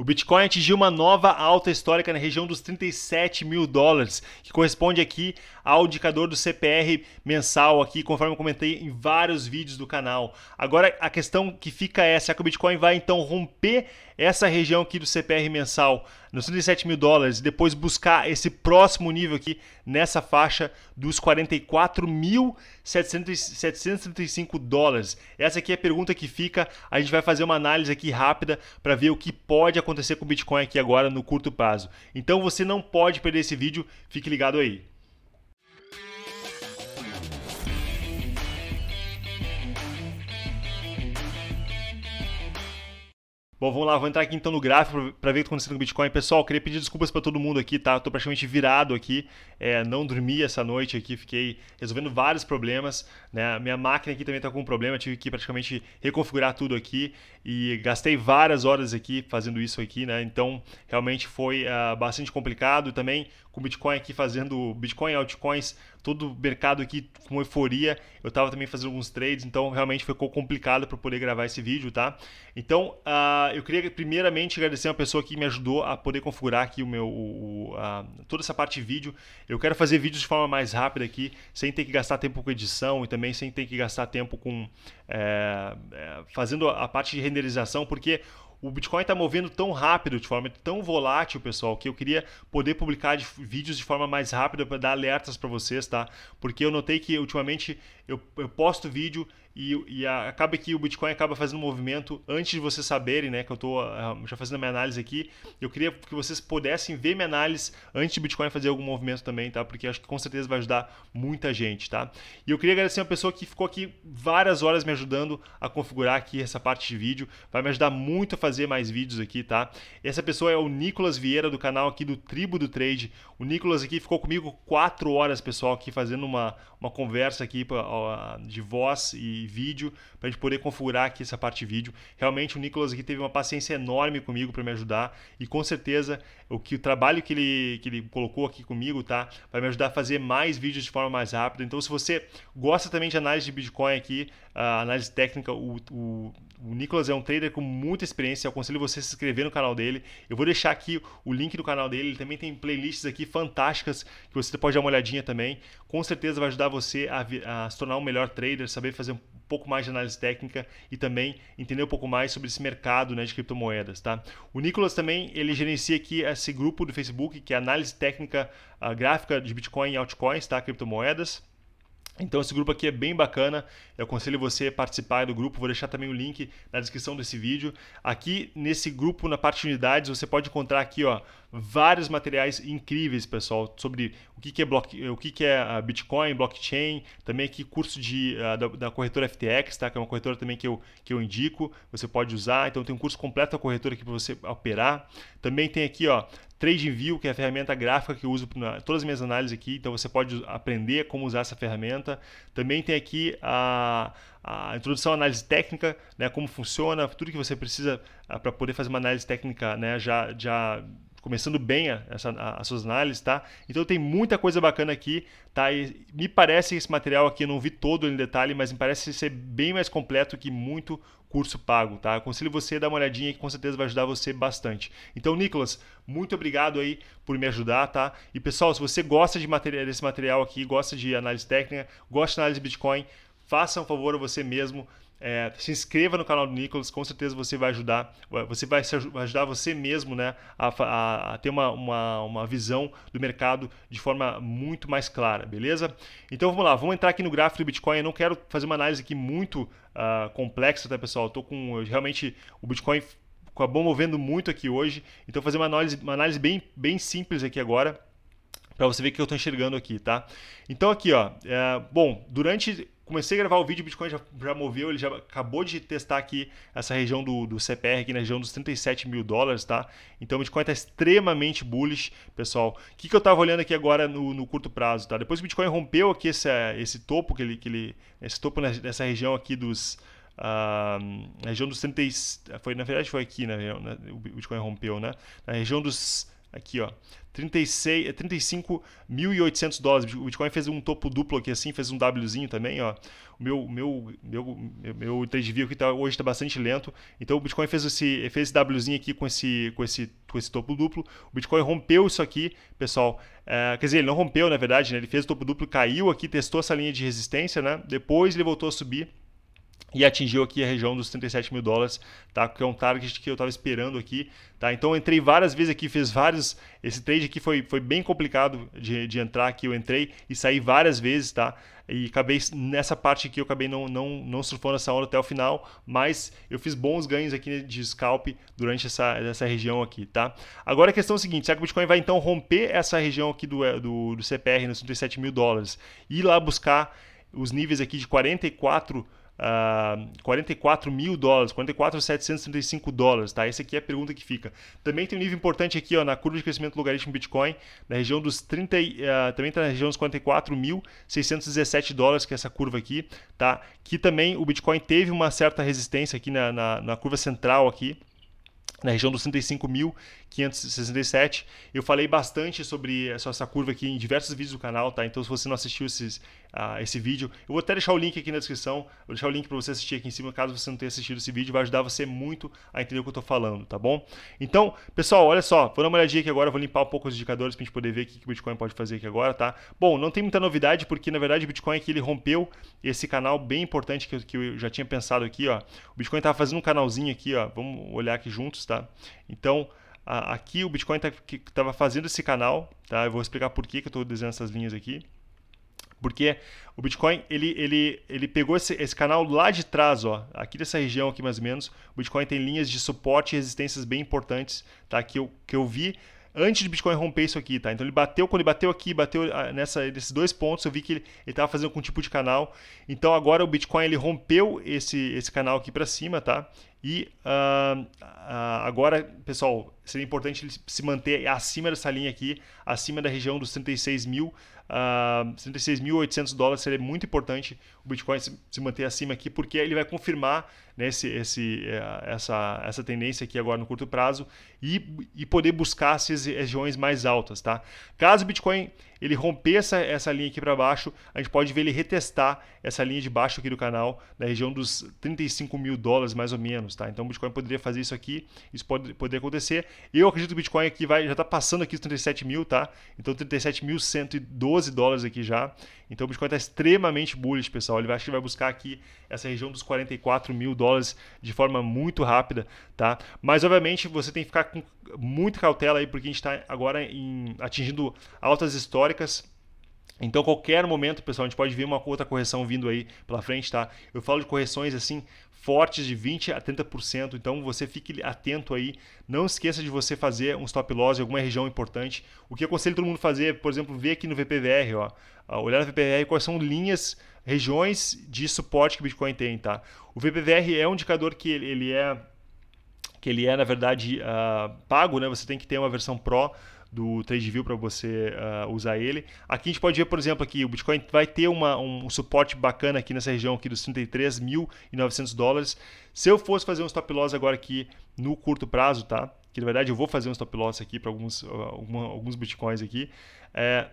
O Bitcoin atingiu uma nova alta histórica na região dos 37 mil dólares, que corresponde aqui ao indicador do CPR mensal aqui, conforme eu comentei em vários vídeos do canal. Agora a questão que fica é, será que o Bitcoin vai então romper essa região aqui do CPR mensal nos 37 mil dólares e depois buscar esse próximo nível aqui nessa faixa dos 44.735 dólares? Essa aqui é a pergunta que fica. A gente vai fazer uma análise aqui rápida para ver o que pode acontecer com o Bitcoin aqui agora no curto prazo. Então você não pode perder esse vídeo, fique ligado aí. Bom, vamos lá, vou entrar aqui então no gráfico para ver o que está acontecendo com o Bitcoin. Pessoal, queria pedir desculpas para todo mundo aqui, tá? Estou praticamente virado aqui, é, não dormi essa noite aqui, fiquei resolvendo vários problemas, né? Minha máquina aqui também está com um problema, tive que praticamente reconfigurar tudo aqui e gastei várias horas aqui fazendo isso aqui, né? Então, realmente foi uh, bastante complicado e também com o Bitcoin aqui fazendo Bitcoin, altcoins, todo o mercado aqui com euforia. Eu estava também fazendo alguns trades, então realmente ficou complicado para poder gravar esse vídeo, tá? Então, uh, eu queria primeiramente agradecer uma pessoa que me ajudou a poder configurar aqui o meu o, a, toda essa parte de vídeo. Eu quero fazer vídeos de forma mais rápida aqui, sem ter que gastar tempo com edição e também sem ter que gastar tempo com é, fazendo a parte de renderização, porque o Bitcoin está movendo tão rápido, de forma tão volátil, pessoal, que eu queria poder publicar de, vídeos de forma mais rápida para dar alertas para vocês, tá? Porque eu notei que ultimamente eu, eu posto vídeo e, e a, acaba que o Bitcoin acaba fazendo um movimento antes de vocês saberem, né? Que eu estou ah, já fazendo a minha análise aqui. Eu queria que vocês pudessem ver minha análise antes do Bitcoin fazer algum movimento também, tá? Porque acho que com certeza vai ajudar muita gente, tá? E eu queria agradecer uma pessoa que ficou aqui várias horas me ajudando a configurar aqui essa parte de vídeo. Vai me ajudar muito a fazer mais vídeos aqui, tá? Essa pessoa é o Nicolas Vieira do canal aqui do Tribo do Trade. O Nicolas aqui ficou comigo quatro horas, pessoal, aqui fazendo uma, uma conversa aqui pra, de voz e vídeo para a gente poder configurar aqui essa parte de vídeo. Realmente o Nicolas aqui teve uma paciência enorme comigo para me ajudar e com certeza o que o trabalho que ele, que ele colocou aqui comigo, tá, vai me ajudar a fazer mais vídeos de forma mais rápida. Então se você gosta também de análise de Bitcoin aqui, análise técnica, o, o, o Nicolas é um trader com muita experiência, eu aconselho você a se inscrever no canal dele. Eu vou deixar aqui o link do canal dele, ele também tem playlists aqui fantásticas que você pode dar uma olhadinha também. Com certeza vai ajudar ajudar você a, a se tornar um melhor trader, saber fazer um pouco mais de análise técnica e também entender um pouco mais sobre esse mercado né, de criptomoedas. Tá? O Nicolas também ele gerencia aqui esse grupo do Facebook que é análise técnica ah, gráfica de Bitcoin e altcoins, tá? criptomoedas. Então esse grupo aqui é bem bacana, eu aconselho você a participar do grupo, vou deixar também o link na descrição desse vídeo. Aqui nesse grupo, na parte de unidades, você pode encontrar aqui ó, vários materiais incríveis, pessoal, sobre o que, que é, block, o que, que é ah, Bitcoin, blockchain, também aqui curso de, ah, da, da, corretora FTX, tá? que é uma corretora também que eu, que eu indico, você pode usar. Então tem um curso completo da corretora aqui para você operar. Também tem aqui ó, TradingView, que é a ferramenta gráfica que eu uso para todas as minhas análises aqui, então você pode aprender como usar essa ferramenta. Também tem aqui a, a introdução à análise técnica, né, como funciona, tudo que você precisa ah, para poder fazer uma análise técnica né, já, já começando bem as suas análises, tá? Então tem muita coisa bacana aqui, tá? E me parece esse material aqui, eu não vi todo em detalhe, mas me parece ser bem mais completo que muito curso pago, tá? Aconselho você a dar uma olhadinha que com certeza vai ajudar você bastante. Então, Nicolas, muito obrigado aí por me ajudar, tá? E pessoal, se você gosta de material, desse material aqui, gosta de análise técnica, gosta de análise de Bitcoin, faça um favor a você mesmo, é, se inscreva no canal do Nicolas, com certeza você vai ajudar, você vai, ajudar você mesmo né, a, a, a ter uma, uma, uma, visão do mercado de forma muito mais clara, beleza? Então vamos lá, vamos entrar aqui no gráfico do Bitcoin. Eu não quero fazer uma análise aqui muito uh, complexa, tá pessoal? Eu tô com eu, realmente o Bitcoin com a movendo muito aqui hoje, então fazer uma análise, uma análise bem, bem simples aqui agora para você ver o que eu estou enxergando aqui, tá? Então aqui, ó, é, bom, durante comecei a gravar o vídeo, o Bitcoin já, já moveu, ele já acabou de testar aqui essa região do, do CPR, aqui na região dos 37 mil dólares, tá? Então o Bitcoin está extremamente bullish, pessoal. O que, que eu estava olhando aqui agora no, no, curto prazo, tá? Depois que o Bitcoin rompeu aqui esse, esse topo, que ele, que ele, esse topo nessa região aqui dos... Uh, na região dos 30, foi na verdade foi aqui, né? O Bitcoin rompeu, né? Na região dos Aqui, ó. 36, 35.800 é dólares. O Bitcoin fez um topo duplo aqui assim, fez um Wzinho também, ó. O meu meu meu meu trade view aqui tá, hoje está bastante lento. Então o Bitcoin fez esse fez esse Wzinho aqui com esse com esse com esse topo duplo. O Bitcoin rompeu isso aqui, pessoal. É, quer dizer, ele não rompeu, na verdade, né? Ele fez o topo duplo, caiu aqui, testou essa linha de resistência, né? Depois ele voltou a subir e atingiu aqui a região dos 37 mil dólares, tá? Que é um target que eu estava esperando aqui, tá? Então eu entrei várias vezes aqui, fiz vários. Esse trade aqui foi, foi bem complicado de, de entrar aqui. Eu entrei e saí várias vezes, tá? E acabei nessa parte aqui, eu acabei não, não, não surfando essa onda até o final, mas eu fiz bons ganhos aqui de scalp durante essa, essa região aqui, tá? Agora a questão é a seguinte: será que o Bitcoin vai então romper essa região aqui do, é, do, do CPR nos 37 mil dólares e ir lá buscar os níveis aqui de 44 mil? uh, ah, 44 mil dólares, 44.735 dólares, tá? Essa aqui é a pergunta que fica. Também tem um nível importante aqui, ó, na curva de crescimento logaritmo Bitcoin, na região dos 30, uh, ah, também tá na região dos 44.617 dólares, que é essa curva aqui, tá? Que também o Bitcoin teve uma certa resistência aqui na, na, na curva central aqui, na região dos 35.567. Eu falei bastante sobre essa curva aqui em diversos vídeos do canal, tá? Então, se você não assistiu esses uh, esse vídeo. Eu vou até deixar o link aqui na descrição, vou deixar o link para você assistir aqui em cima, caso você não tenha assistido esse vídeo, vai ajudar você muito a entender o que eu estou falando, tá bom? Então, pessoal, olha só, vou dar uma olhadinha aqui agora, vou limpar um pouco os indicadores para a gente poder ver o que o Bitcoin pode fazer aqui agora, tá? Bom, não tem muita novidade, porque na verdade o Bitcoin aqui é ele rompeu esse canal bem importante que eu, que eu já tinha pensado aqui, ó. O Bitcoin estava fazendo um canalzinho aqui, ó, vamos olhar aqui juntos, tá? Então, aqui o Bitcoin tá, estava fazendo esse canal, tá? Eu vou explicar por que, que eu estou desenhando essas linhas aqui. Porque o Bitcoin, ele, ele, ele pegou esse, esse canal lá de trás, ó, aqui dessa região aqui mais ou menos. O Bitcoin tem linhas de suporte e resistências bem importantes, tá? Que eu, que eu vi antes de Bitcoin romper isso aqui, tá? Então ele bateu, quando ele bateu aqui, bateu ah, nessa, nesses dois pontos, eu vi que ele estava fazendo algum tipo de canal. Então agora o Bitcoin ele rompeu esse, esse canal aqui para cima, tá? E uh, uh, agora, pessoal, seria importante ele se manter acima dessa linha aqui, acima da região dos 36 mil Uh, ah, 36.800 dólares seria muito importante o Bitcoin se, se manter acima aqui, porque ele vai confirmar né, esse, é, essa, essa tendência aqui agora no curto prazo e, e poder buscar essas regiões mais altas. Tá? Caso o Bitcoin ele romper essa, essa linha aqui para baixo, a gente pode ver ele retestar essa linha de baixo aqui do canal, na região dos 35 mil dólares mais ou menos. Tá? Então o Bitcoin poderia fazer isso aqui, isso pode, poderia acontecer. Eu acredito que o Bitcoin aqui vai, já está passando aqui os 37 mil, tá? então 37.112 dólares aqui já. Então o Bitcoin está extremamente bullish, pessoal. Ele vai, acho que vai buscar aqui essa região dos 44 mil dólares de forma muito rápida, tá? Mas obviamente você tem que ficar com muita cautela aí, porque a gente está agora em, atingindo altas históricas então, qualquer momento, pessoal, a gente pode ver uma outra correção vindo aí pela frente, tá? Eu falo de correções assim fortes de 20 a 30%, então você fique atento aí. Não esqueça de você fazer um stop loss em alguma região importante. O que eu aconselho todo mundo fazer, por exemplo, ver aqui no VPVR, ó, ah, olhar no VPVR quais são linhas, regiões de suporte que o Bitcoin tem, tá? O VPVR é um indicador que ele é que ele é na verdade uh, pago, né? Você tem que ter uma versão Pro do TradeView para você uh, usar ele. Aqui a gente pode ver, por exemplo, que o Bitcoin vai ter uma, um suporte bacana aqui nessa região aqui dos 33.900 dólares. Se eu fosse fazer um stop loss agora aqui no curto prazo, tá? Que na verdade eu vou fazer um stop loss aqui para alguns, uh, alguns Bitcoins aqui. É,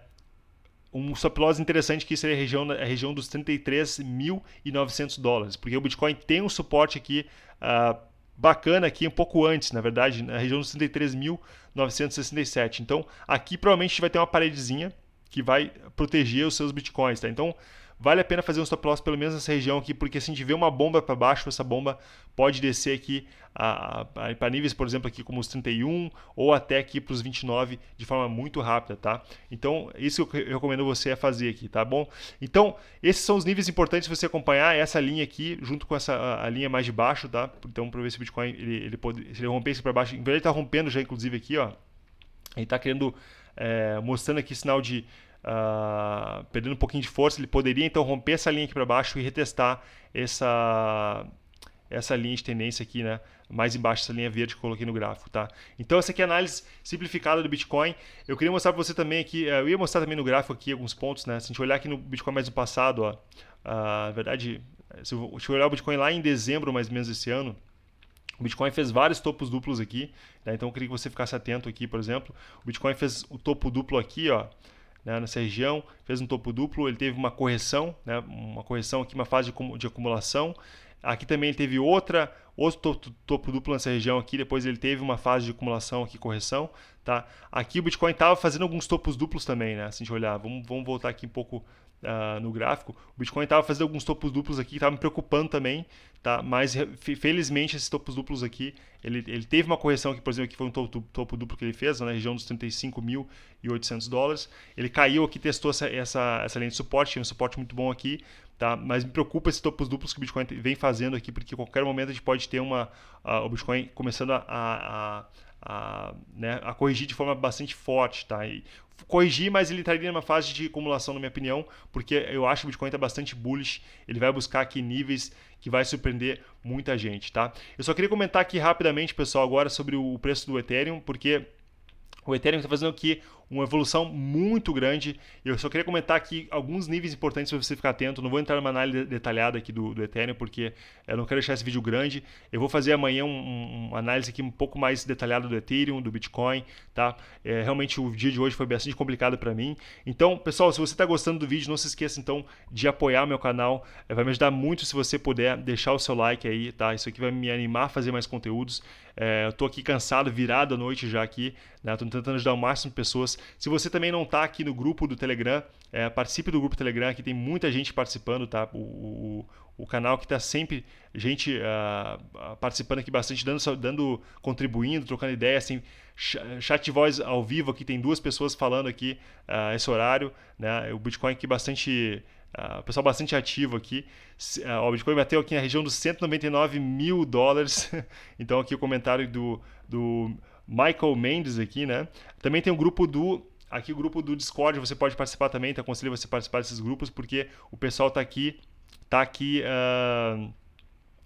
um stop loss interessante que seria a região, a região dos 33.900 dólares, porque o Bitcoin tem um suporte aqui uh, bacana aqui, um pouco antes, na verdade, na região dos 33.967. Então, aqui provavelmente vai ter uma paredezinha que vai proteger os seus bitcoins, tá? Então, vale a pena fazer um stop loss pelo menos nessa região aqui, porque se a gente vê uma bomba para baixo, essa bomba pode descer aqui para níveis, por exemplo, aqui como os 31 ou até aqui para os 29 de forma muito rápida, tá? Então, isso que eu recomendo você a fazer aqui, tá bom? Então, esses são os níveis importantes você acompanhar essa linha aqui junto com essa a linha mais de baixo, tá? Então, para ver se o Bitcoin ele, ele pode se ele romper isso para baixo, em verdade ele tá rompendo já inclusive aqui, ó. Ele está querendo é, mostrando aqui sinal de uh, perdendo um pouquinho de força, ele poderia então romper essa linha aqui para baixo e retestar essa essa linha de tendência aqui, né? Mais embaixo essa linha verde que eu coloquei no gráfico, tá? Então essa aqui é a análise simplificada do Bitcoin. Eu queria mostrar para você também aqui, eh, eu ia mostrar também no gráfico aqui alguns pontos, né? Se a gente olhar aqui no Bitcoin mais no passado, ó, a, ah, na verdade, se se eu olhar o Bitcoin lá em dezembro mais ou menos desse ano, o Bitcoin fez vários topos duplos aqui, né? então eu queria que você ficasse atento aqui, por exemplo. O Bitcoin fez o topo duplo aqui, ó, né, nessa região, fez um topo duplo, ele teve uma correção, né, uma correção aqui, uma fase de acumulação. Aqui também ele teve outra Outro topo, topo duplo nessa região aqui, depois ele teve uma fase de acumulação aqui, correção, tá? Aqui o Bitcoin estava fazendo alguns topos duplos também, né? Se a gente olhar, vamos, vamos voltar aqui um pouco uh, no gráfico. O Bitcoin estava fazendo alguns topos duplos aqui, estava me preocupando também, tá? Mas felizmente esses topos duplos aqui, ele, ele teve uma correção aqui, por exemplo, que foi um topo, topo, duplo que ele fez, na região dos 35.800 dólares. Ele caiu aqui, testou essa, essa, essa linha de suporte, tinha um suporte muito bom aqui, tá? Mas me preocupa esses topos duplos que o Bitcoin vem fazendo aqui, porque a qualquer momento a gente pode pode ter uma a, o Bitcoin começando a, a, a, né, a, corrigir de forma bastante forte, tá? E corrigir, mas ele estaria numa fase de acumulação, na minha opinião, porque eu acho que o Bitcoin está bastante bullish, ele vai buscar aqui níveis que vai surpreender muita gente, tá? Eu só queria comentar aqui rapidamente, pessoal, agora sobre o preço do Ethereum, porque o Ethereum está fazendo aqui uma evolução muito grande. Eu só queria comentar aqui alguns níveis importantes para você ficar atento. Não vou entrar numa análise detalhada aqui do, do Ethereum, porque eu não quero deixar esse vídeo grande. Eu vou fazer amanhã um, uma análise aqui um pouco mais detalhada do Ethereum, do Bitcoin, tá? É, realmente o dia de hoje foi bastante complicado para mim. Então, pessoal, se você está gostando do vídeo, não se esqueça então de apoiar meu canal. É, vai me ajudar muito se você puder deixar o seu like aí, tá? Isso aqui vai me animar a fazer mais conteúdos. É, eu tô aqui cansado, virado à noite já aqui, né? Tô tentando ajudar o máximo de pessoas se você também não está aqui no grupo do Telegram, é, participe do grupo Telegram, que tem muita gente participando, tá? O, o, o canal que está sempre gente uh, participando aqui bastante, dando, dando, contribuindo, trocando ideias, assim, chat voz ao vivo aqui, tem duas pessoas falando aqui uh, esse horário, né? O Bitcoin aqui bastante Uh, pessoal bastante ativo aqui. Uh, o Bitcoin bateu aqui na região dos 199 mil dólares. então, aqui o comentário do, do Michael Mendes aqui, né? Também tem o grupo do aqui o grupo do Discord, você pode participar também, tá? aconselho você participar desses grupos porque o pessoal tá aqui, tá aqui uh,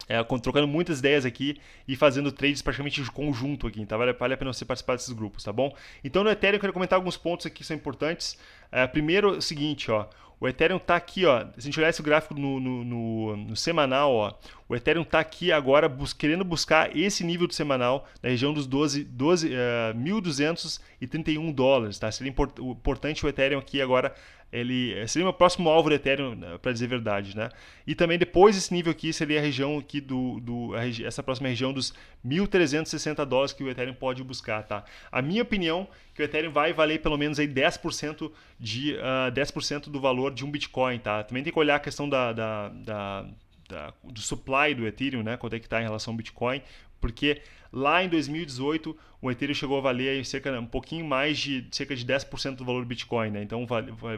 é, trocando muitas ideias aqui e fazendo trades praticamente de conjunto aqui, tá? Vale, vale a pena você participar desses grupos, tá bom? Então no Ethereum eu quero comentar alguns pontos aqui que são importantes. É, primeiro, o seguinte, ó, o Ethereum está aqui, ó. Se a gente olhar esse gráfico no, no, no, no semanal, ó, o Ethereum está aqui agora bus querendo buscar esse nível do semanal na região dos 12, 12 uh, 1.231 dólares, tá? Seria import importante o Ethereum aqui agora ele eh, seria meu próximo alvo de Ethereum, né, para dizer a verdade, né? E também depois desse nível aqui seria a região aqui do, do regi essa próxima região dos 1.360 dólares que o Ethereum pode buscar, tá? A minha opinião é que o Ethereum vai valer pelo menos aí 10% de uh, ah, 10% do valor de um Bitcoin, tá? Também tem que olhar a questão da, da, da, da do supply do Ethereum, né? Quanto é que está em relação ao Bitcoin, porque Lá em 2018, o Ethereum chegou a valer cerca, um pouquinho mais de cerca de 10% do valor do Bitcoin, né? Então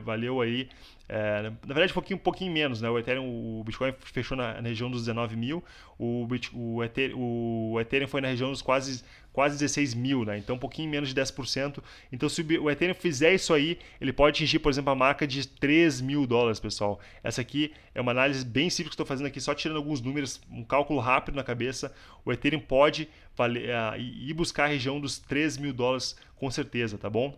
valeu aí, é, na verdade, um pouquinho, um pouquinho menos, né? O Ethereum, o Bitcoin fechou na, na região dos 19 mil, o, o, Ethereum, o Ethereum foi na região dos quase quase 16 mil, né? Então um pouquinho menos de 10%. Então se o Ethereum fizer isso aí, ele pode atingir, por exemplo, a marca de 3 mil dólares, pessoal. Essa aqui é uma análise bem simples que estou fazendo aqui, só tirando alguns números, um cálculo rápido na cabeça. O Ethereum pode e ah, buscar a região dos 3 mil dólares com certeza, tá bom?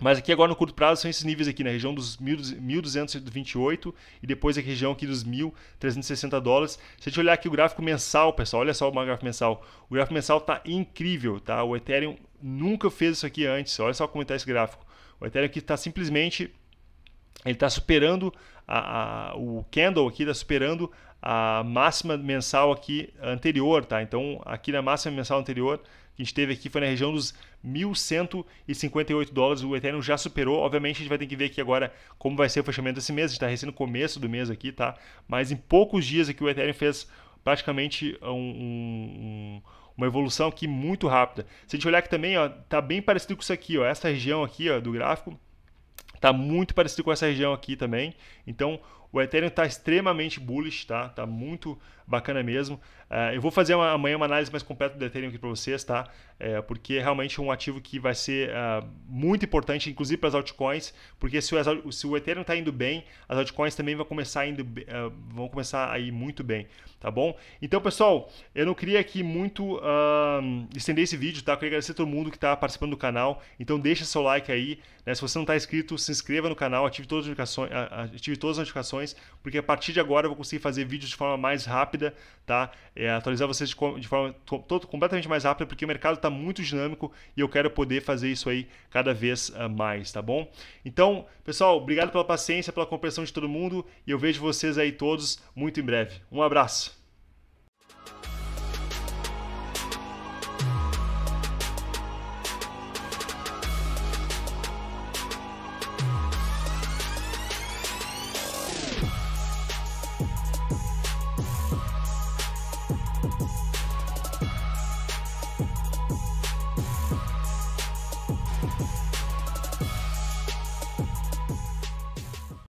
Mas aqui agora no curto prazo são esses níveis aqui, na né? região dos 1.228 e depois a região aqui dos 1.360 dólares. Se a gente olhar aqui o gráfico mensal, pessoal, olha só o gráfico mensal. O gráfico mensal está incrível, tá? O Ethereum nunca fez isso aqui antes, olha só como está esse gráfico. O Ethereum aqui está simplesmente, ele está superando, a, a, o candle aqui está superando a máxima mensal aqui anterior, tá? Então, aqui na máxima mensal anterior que a gente teve aqui foi na região dos 1.158 dólares, o Ethereum já superou, obviamente a gente vai ter que ver aqui agora como vai ser o fechamento desse mês, a gente está recém no começo do mês aqui, tá? Mas em poucos dias aqui o Ethereum fez praticamente um, um, uma evolução aqui muito rápida. Se a gente olhar aqui também, ó, tá bem parecido com isso aqui, ó, essa região aqui ó, do gráfico, tá muito parecido com essa região aqui também. Então, o Ethereum está extremamente bullish, tá? Tá muito bacana mesmo. É, eu vou fazer uma, amanhã uma análise mais completa do Ethereum aqui para vocês, tá? É, porque realmente é um ativo que vai ser uh, muito importante, inclusive para as altcoins, porque se o, se o Ethereum está indo bem, as altcoins também vão começar, indo, uh, vão começar a ir muito bem, tá bom? Então, pessoal, eu não queria aqui muito estender esse vídeo, tá? Eu queria agradecer a todo mundo que está participando do canal. Então, deixa seu like aí. Né? Se você não está inscrito, se inscreva no canal, ative todas as notificações. Ative todas as notificações porque a partir de agora eu vou conseguir fazer vídeos de forma mais rápida, tá? É, atualizar vocês de, de forma todo, completamente mais rápida, porque o mercado está muito dinâmico e eu quero poder fazer isso aí cada vez ah, mais, tá bom? Então, pessoal, obrigado pela paciência, pela compreensão de todo mundo e eu vejo vocês aí todos muito em breve. Um abraço!